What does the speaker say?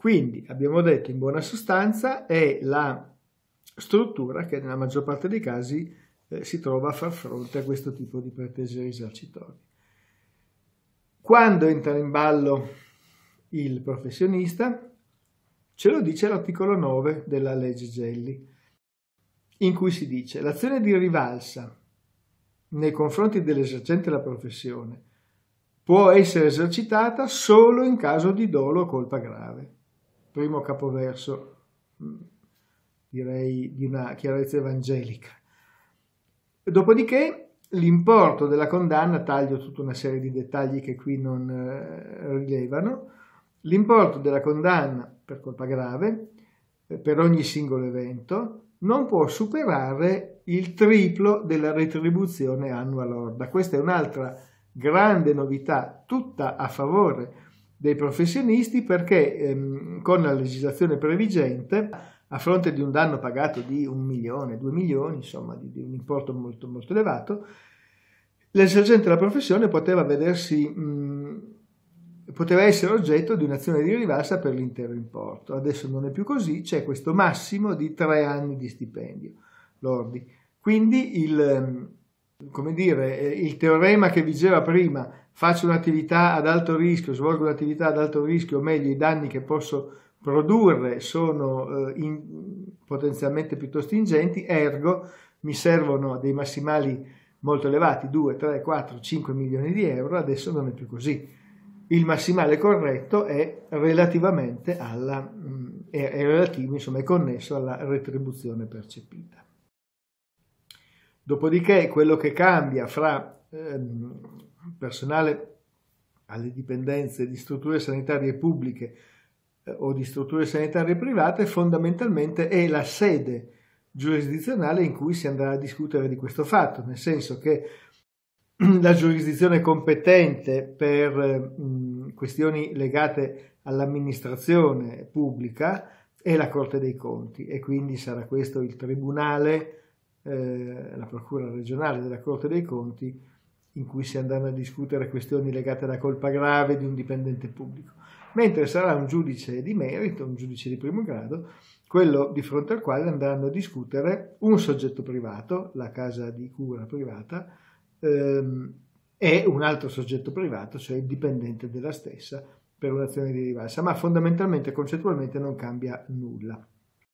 Quindi abbiamo detto in buona sostanza è la struttura che nella maggior parte dei casi eh, si trova a far fronte a questo tipo di pretese risarcitorie. Quando entra in ballo il professionista ce lo dice l'articolo 9 della legge Gelli, in cui si dice l'azione di rivalsa nei confronti dell'esercente la professione può essere esercitata solo in caso di dolo o colpa grave primo capoverso, mm, direi di una chiarezza evangelica. Dopodiché l'importo della condanna, taglio tutta una serie di dettagli che qui non eh, rilevano, l'importo della condanna per colpa grave, eh, per ogni singolo evento, non può superare il triplo della retribuzione annua lorda. Questa è un'altra grande novità, tutta a favore dei professionisti perché ehm, con la legislazione previgente a fronte di un danno pagato di un milione, due milioni, insomma di, di un importo molto, molto elevato, l'esercente della professione poteva, vedersi, mh, poteva essere oggetto di un'azione di rivalsa per l'intero importo. Adesso non è più così, c'è questo massimo di tre anni di stipendio lordi. Quindi il, ehm, come dire, eh, il teorema che vigeva prima faccio un'attività ad alto rischio, svolgo un'attività ad alto rischio, o meglio i danni che posso produrre sono eh, in, potenzialmente piuttosto ingenti, ergo mi servono dei massimali molto elevati, 2, 3, 4, 5 milioni di euro, adesso non è più così. Il massimale corretto è relativamente alla, mm, è, è relativo, insomma, è connesso alla retribuzione percepita. Dopodiché quello che cambia fra ehm, personale alle dipendenze di strutture sanitarie pubbliche eh, o di strutture sanitarie private fondamentalmente è la sede giurisdizionale in cui si andrà a discutere di questo fatto, nel senso che la giurisdizione competente per mh, questioni legate all'amministrazione pubblica è la Corte dei Conti e quindi sarà questo il Tribunale, eh, la Procura regionale della Corte dei Conti, in cui si andranno a discutere questioni legate alla colpa grave di un dipendente pubblico, mentre sarà un giudice di merito, un giudice di primo grado, quello di fronte al quale andranno a discutere un soggetto privato, la casa di cura privata, ehm, e un altro soggetto privato, cioè il dipendente della stessa, per un'azione di rivalsa, ma fondamentalmente, concettualmente, non cambia nulla.